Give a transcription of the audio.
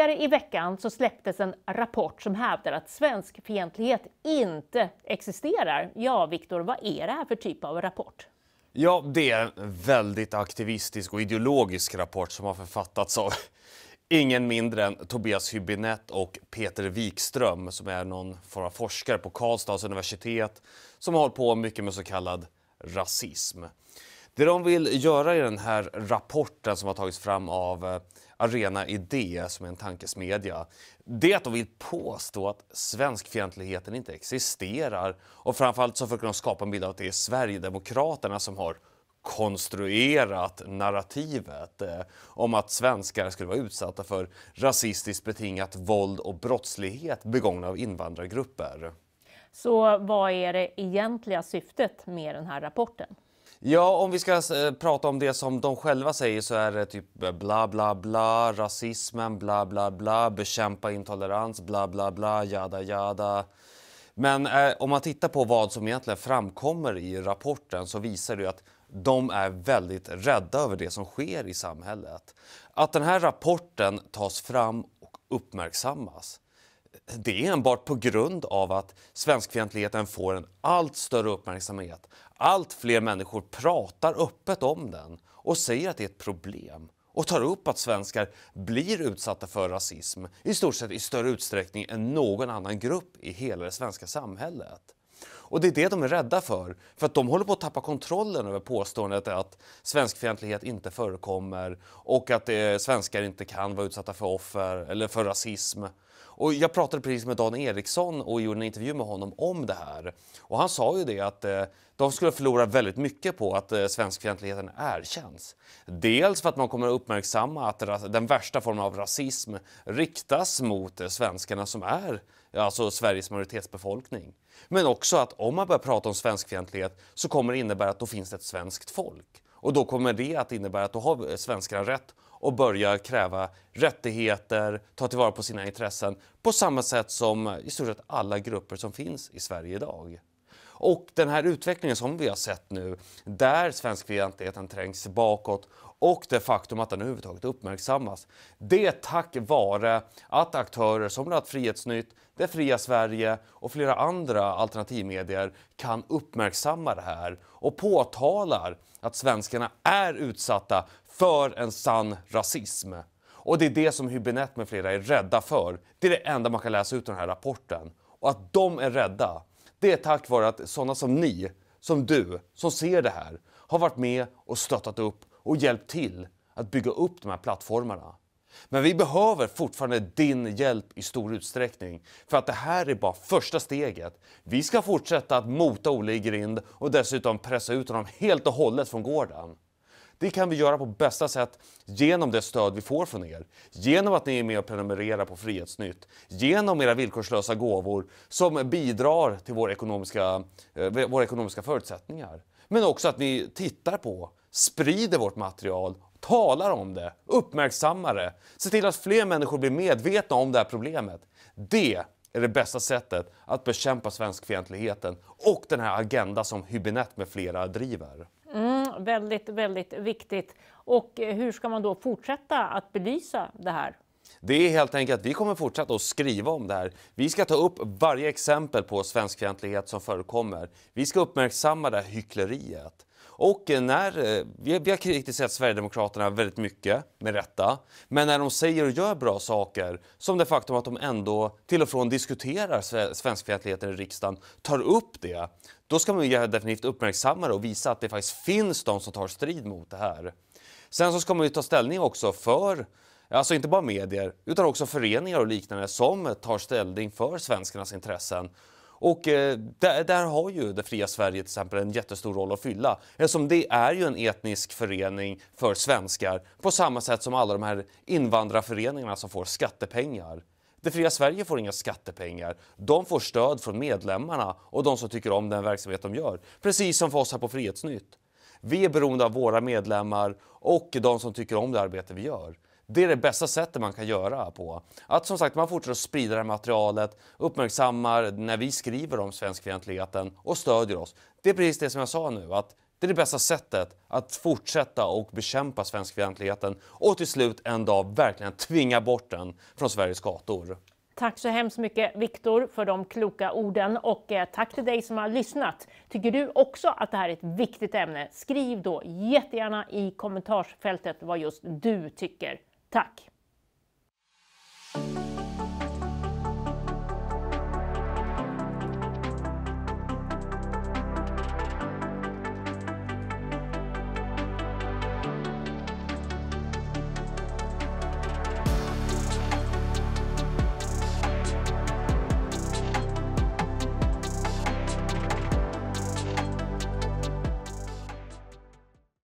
Tidigare i veckan så släpptes en rapport som hävdar att svensk fientlighet inte existerar. Ja, Viktor, vad är det här för typ av rapport? Ja, det är en väldigt aktivistisk och ideologisk rapport som har författats av ingen mindre än Tobias Hübinette och Peter Wikström som är någon form av forskare på Karlstads universitet som har hållit på mycket med så kallad rasism. Det de vill göra i den här rapporten som har tagits fram av eh, Arena Idé, som är en tankesmedja, det är att de vill påstå att svenskfientligheten inte existerar. Och framförallt så försöker de skapa en bild av att det är Sverigedemokraterna som har konstruerat narrativet eh, om att svenskar skulle vara utsatta för rasistiskt betingat våld och brottslighet begångna av invandrargrupper. Så vad är det egentliga syftet med den här rapporten? Ja, om vi ska eh, prata om det som de själva säger så är det typ bla bla bla, rasismen, bla bla bla, bekämpa intolerans, bla bla bla, jada jada. Men eh, om man tittar på vad som egentligen framkommer i rapporten så visar det ju att de är väldigt rädda över det som sker i samhället. Att den här rapporten tas fram och uppmärksammas det är enbart på grund av att svenskfientligheten får en allt större uppmärksamhet. Allt fler människor pratar öppet om den och säger att det är ett problem och tar upp att svenskar blir utsatta för rasism i stort sett i större utsträckning än någon annan grupp i hela det svenska samhället. Och det är det de är rädda för, för att de håller på att tappa kontrollen över påståendet att svenskfientlighet inte förekommer och att eh, svenskar inte kan vara utsatta för offer eller för rasism och jag pratade precis med Dan Eriksson och gjorde en intervju med honom om det här. Och han sa ju det att eh, de skulle förlora väldigt mycket på att eh, svenskfientligheten erkänns. Dels för att man kommer att uppmärksamma att den värsta formen av rasism riktas mot eh, svenskarna som är alltså Sveriges majoritetsbefolkning. Men också att om man börjar prata om svenskfientlighet så kommer det innebära att då finns det ett svenskt folk. Och då kommer det att innebära att då har svenskarna rätt och börja kräva rättigheter, ta tillvara på sina intressen på samma sätt som i stort sett alla grupper som finns i Sverige idag. Och den här utvecklingen som vi har sett nu där svenskfientligheten trängs bakåt och det faktum att den överhuvudtaget uppmärksammas. Det är tack vare att aktörer som bland Frihetsnytt, Det fria Sverige och flera andra alternativmedier kan uppmärksamma det här och påtalar att svenskarna är utsatta för en sann rasism. Och det är det som Hübinette med flera är rädda för. Det är det enda man kan läsa ut ur den här rapporten. Och att de är rädda det är tack vare att sådana som ni, som du, som ser det här har varit med och stöttat upp och hjälpt till att bygga upp de här plattformarna. Men vi behöver fortfarande din hjälp i stor utsträckning för att det här är bara första steget. Vi ska fortsätta att mota Olle i grind och dessutom pressa ut honom helt och hållet från gården. Det kan vi göra på bästa sätt genom det stöd vi får från er. Genom att ni är med och prenumererar på Frihetsnytt. Genom era villkorslösa gåvor som bidrar till våra ekonomiska, eh, våra ekonomiska förutsättningar. Men också att ni tittar på, sprider vårt material talar om det, uppmärksammar det, se till att fler människor blir medvetna om det här problemet. Det är det bästa sättet att bekämpa svenskfientligheten och den här agendan som Hübinette med flera driver. Väldigt, väldigt viktigt. Och hur ska man då fortsätta att belysa det här? Det är helt enkelt att vi kommer fortsätta att skriva om det här. Vi ska ta upp varje exempel på svenskfientlighet som förekommer. Vi ska uppmärksamma det här hyckleriet. Och när, eh, vi, har kritiserat Sverigedemokraterna väldigt mycket, med rätta. Men när de säger och gör bra saker, som det faktum att de ändå till och från diskuterar svenskfientligheten i riksdagen, tar upp det. Då ska man ju definitivt uppmärksamma det och visa att det faktiskt finns de som tar strid mot det här. Sen så ska man ju ta ställning också för Alltså inte bara medier, utan också föreningar och liknande som tar ställning för svenskarnas intressen. Och eh, där, där, har ju det fria Sverige till exempel en jättestor roll att fylla eftersom det är ju en etnisk förening för svenskar på samma sätt som alla de här invandrarföreningarna som får skattepengar. Det fria Sverige får inga skattepengar. De får stöd från medlemmarna och de som tycker om den verksamhet de gör. Precis som för oss här på Frihetsnytt. Vi är beroende av våra medlemmar och de som tycker om det arbete vi gör. Det är det bästa sättet man kan göra på. Att som sagt man fortsätter att sprida det här materialet, uppmärksammar när vi skriver om svenskfientligheten och stödjer oss. Det är precis det som jag sa nu, att det är det bästa sättet att fortsätta och bekämpa svenskfientligheten och till slut en dag verkligen tvinga bort den från Sveriges gator. Tack så hemskt mycket Viktor för de kloka orden och eh, tack till dig som har lyssnat. Tycker du också att det här är ett viktigt ämne? Skriv då jättegärna i kommentarsfältet vad just du tycker. Tack!